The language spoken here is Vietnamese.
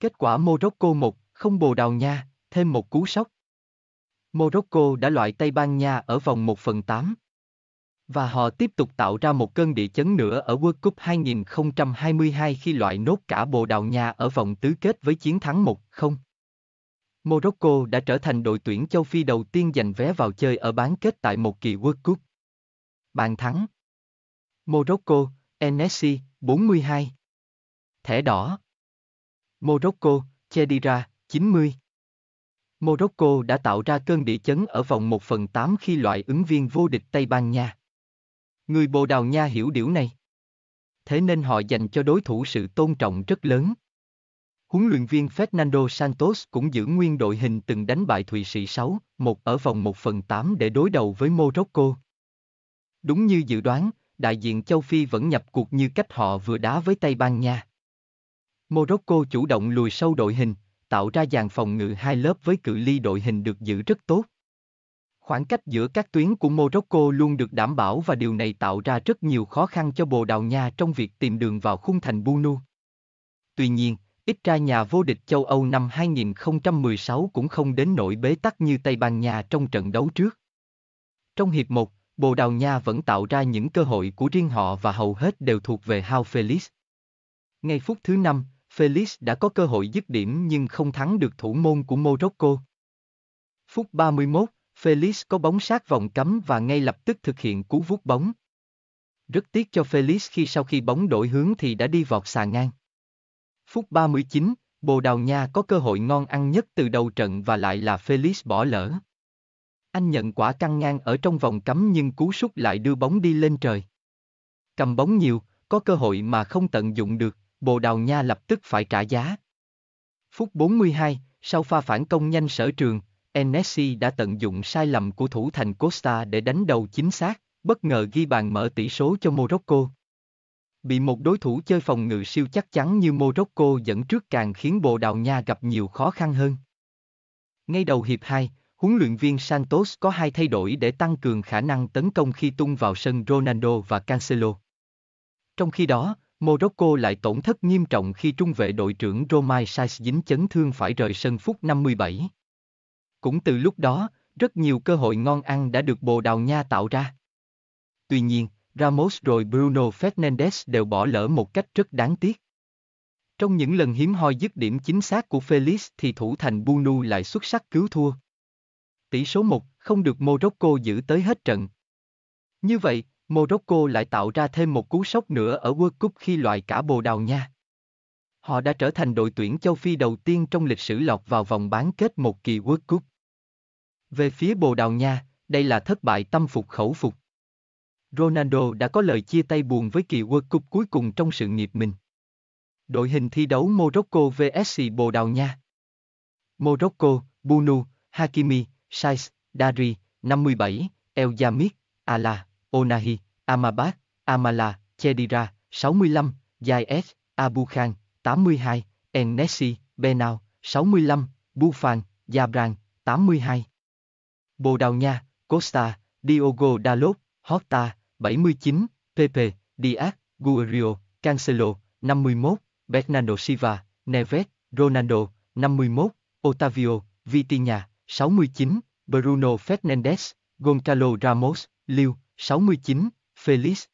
Kết quả Morocco 1, không Bồ Đào Nha, thêm một cú sốc. Morocco đã loại Tây Ban Nha ở vòng 1 phần 8. Và họ tiếp tục tạo ra một cơn địa chấn nữa ở World Cup 2022 khi loại nốt cả Bồ Đào Nha ở vòng tứ kết với chiến thắng 1-0. Morocco đã trở thành đội tuyển châu Phi đầu tiên giành vé vào chơi ở bán kết tại một kỳ World Cup. Bàn thắng Morocco, Enessi, 42 Thẻ đỏ Morocco, Chedira, 90. Morocco đã tạo ra cơn địa chấn ở vòng 1 phần 8 khi loại ứng viên vô địch Tây Ban Nha. Người Bồ Đào Nha hiểu điều này. Thế nên họ dành cho đối thủ sự tôn trọng rất lớn. Huấn luyện viên Fernando Santos cũng giữ nguyên đội hình từng đánh bại Thụy Sĩ 6, 1 ở vòng 1 phần 8 để đối đầu với Morocco. Đúng như dự đoán, đại diện châu Phi vẫn nhập cuộc như cách họ vừa đá với Tây Ban Nha. Morocco chủ động lùi sâu đội hình, tạo ra dàn phòng ngự hai lớp với cự ly đội hình được giữ rất tốt. Khoảng cách giữa các tuyến của Morocco luôn được đảm bảo và điều này tạo ra rất nhiều khó khăn cho Bồ Đào Nha trong việc tìm đường vào khung thành Bunu. Tuy nhiên, ít ra nhà vô địch châu Âu năm 2016 cũng không đến nỗi bế tắc như Tây Ban Nha trong trận đấu trước. Trong hiệp 1, Bồ Đào Nha vẫn tạo ra những cơ hội của riêng họ và hầu hết đều thuộc về Hao Felix. Ngay phút thứ 5, Felix đã có cơ hội dứt điểm nhưng không thắng được thủ môn của Morocco. Phút 31, Felix có bóng sát vòng cấm và ngay lập tức thực hiện cú vuốt bóng. Rất tiếc cho Felix khi sau khi bóng đổi hướng thì đã đi vọt xà ngang. Phút 39, Bồ Đào Nha có cơ hội ngon ăn nhất từ đầu trận và lại là Felix bỏ lỡ. Anh nhận quả căng ngang ở trong vòng cấm nhưng cú sút lại đưa bóng đi lên trời. Cầm bóng nhiều, có cơ hội mà không tận dụng được, Bồ Đào Nha lập tức phải trả giá. Phút 42, sau pha phản công nhanh sở trường, Enessi đã tận dụng sai lầm của thủ thành Costa để đánh đầu chính xác, bất ngờ ghi bàn mở tỷ số cho Morocco. Bị một đối thủ chơi phòng ngự siêu chắc chắn như Morocco dẫn trước càng khiến Bồ Đào Nha gặp nhiều khó khăn hơn. Ngay đầu hiệp 2, huấn luyện viên Santos có hai thay đổi để tăng cường khả năng tấn công khi tung vào sân Ronaldo và Cancelo. Trong khi đó, Morocco lại tổn thất nghiêm trọng khi trung vệ đội trưởng Romai Saiz dính chấn thương phải rời sân phút 57. Cũng từ lúc đó, rất nhiều cơ hội ngon ăn đã được Bồ Đào Nha tạo ra. Tuy nhiên, Ramos rồi Bruno Fernandes đều bỏ lỡ một cách rất đáng tiếc. Trong những lần hiếm hoi dứt điểm chính xác của Felix thì thủ thành Bunu lại xuất sắc cứu thua. Tỷ số 1 không được Morocco giữ tới hết trận. Như vậy, Morocco lại tạo ra thêm một cú sốc nữa ở World Cup khi loại cả Bồ Đào Nha. Họ đã trở thành đội tuyển châu Phi đầu tiên trong lịch sử lọt vào vòng bán kết một kỳ World Cup. Về phía Bồ Đào Nha, đây là thất bại tâm phục khẩu phục. Ronaldo đã có lời chia tay buồn với kỳ World Cup cuối cùng trong sự nghiệp mình. Đội hình thi đấu Morocco vs Bồ Đào Nha. Morocco, Bunu, Hakimi, Saiz, Dari, 57, El Yamid, Ala. Onahi, Amabat, Amala, Chedira, 65, Jai S, Abu Khan, 82, Ennesi, Benao, 65, Bufan, Jabran, 82. Bồ Đào Nha, Costa, Diogo Dalot, Horta, 79, Pepe, Diaz, Guerrero, Cancelo, 51, Bernardo Silva, Neves, Ronaldo, 51, Otavio, Vitinha, 69, Bruno Fernandes, Goncalo Ramos, Liu, 69, Felix,